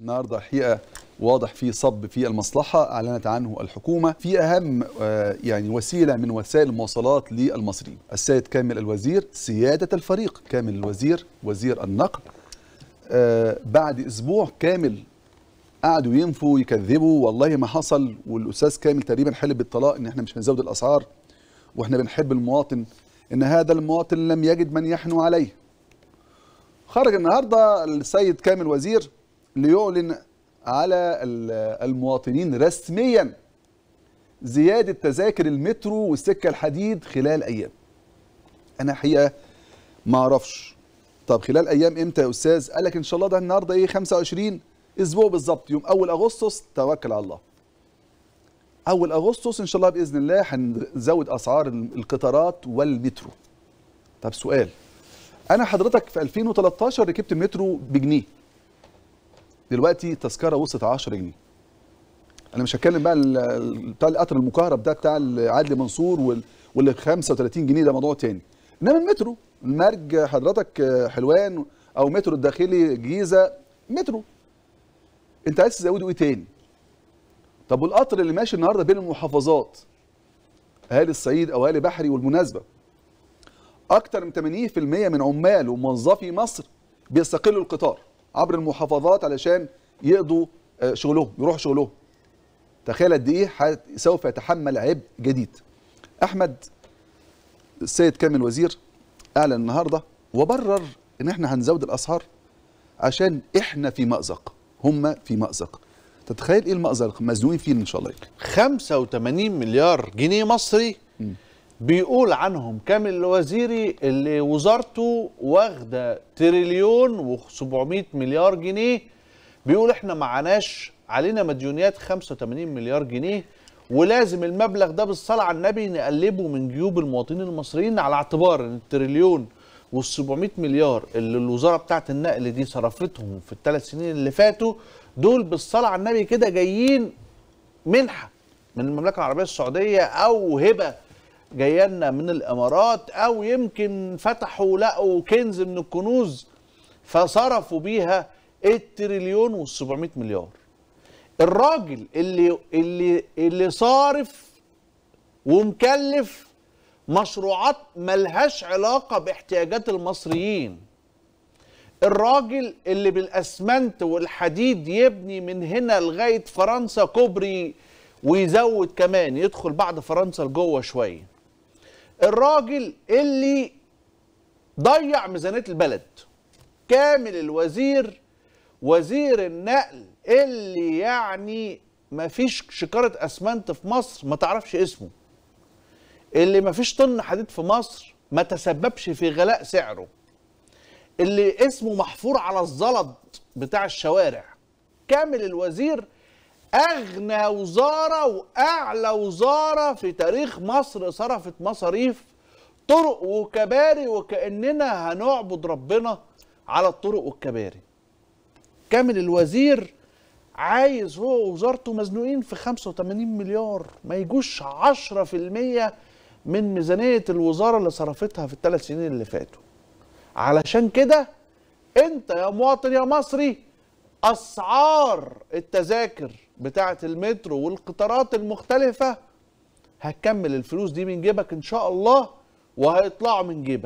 النهارده حقيقه واضح في صب في المصلحه اعلنت عنه الحكومه في اهم آه، يعني وسيله من وسائل المواصلات للمصريين السيد كامل الوزير سياده الفريق كامل الوزير وزير النقل آه، بعد اسبوع كامل قعدوا ينفوا ويكذبوا والله ما حصل والاستاذ كامل تقريبا حل بالطلاق ان احنا مش هنزود الاسعار واحنا بنحب المواطن ان هذا المواطن لم يجد من يحنو عليه خرج النهارده السيد كامل وزير ليعلن على المواطنين رسميا زيادة تذاكر المترو والسكة الحديد خلال أيام أنا حقيقة ما أعرفش طب خلال أيام إمتى يا أستاذ قال لك إن شاء الله ده النهاردة إيه 25 أسبوع بالظبط يوم أول أغسطس توكل على الله أول أغسطس إن شاء الله بإذن الله هنزود أسعار القطارات والمترو طب سؤال أنا حضرتك في 2013 ركبت المترو بجنيه دلوقتي تذكره وصلت 10 جنيه انا مش هتكلم بقى بتاع القطر المكهرب ده بتاع عدلي منصور وال واللي 35 جنيه ده موضوع تاني انما المترو مرج حضرتك حلوان او مترو الداخلي الجيزه مترو انت عايز تزوده ايه تاني طب والقطر اللي ماشي النهارده بين المحافظات اهالي الصعيد او اهالي بحري والمناسبه اكتر من 80% من عمال وموظفي مصر بيستقلوا القطار عبر المحافظات علشان يقضوا آه، شغلهم يروحوا شغلهم تخيل قد ايه سوف يتحمل عبء جديد احمد السيد كامل وزير اعلن النهارده وبرر ان احنا هنزود الاسعار عشان احنا في مأزق هم في مأزق تتخيل ايه المأزق مزنوقين فيه ان شاء الله 85 مليار جنيه مصري بيقول عنهم كامل الوزيري اللي وزارته واخده تريليون و700 مليار جنيه بيقول احنا معناش علينا مديونيات 85 مليار جنيه ولازم المبلغ ده بالصلاه على النبي نقلبه من جيوب المواطنين المصريين على اعتبار ان التريليون وال700 مليار اللي الوزاره بتاعه النقل دي صرفتهم في الثلاث سنين اللي فاتوا دول بالصلاه على النبي كده جايين منحه من المملكه العربيه السعوديه او هبه جاي لنا من الامارات او يمكن فتحوا لقوا كنز من الكنوز فصرفوا بيها التريليون و 700 مليار الراجل اللي اللي اللي صارف ومكلف مشروعات ملهاش علاقه باحتياجات المصريين الراجل اللي بالاسمنت والحديد يبني من هنا لغايه فرنسا كوبري ويزود كمان يدخل بعد فرنسا لجوه شويه الراجل اللي ضيع ميزانيه البلد كامل الوزير وزير النقل اللي يعني ما فيش شكاره اسمنت في مصر ما تعرفش اسمه اللي ما فيش طن حديد في مصر ما تسببش في غلاء سعره اللي اسمه محفور على الزلط بتاع الشوارع كامل الوزير اغنى وزاره واعلى وزاره في تاريخ مصر صرفت مصاريف طرق وكباري وكاننا هنعبد ربنا على الطرق والكباري كامل الوزير عايز هو ووزارته مزنوقين في 85 مليار ما يجوش 10% من ميزانيه الوزاره اللي صرفتها في الثلاث سنين اللي فاتوا علشان كده انت يا مواطن يا مصري اسعار التذاكر بتاعه المترو والقطارات المختلفه هتكمل الفلوس دي من جيبك ان شاء الله وهيطلعوا من جيبك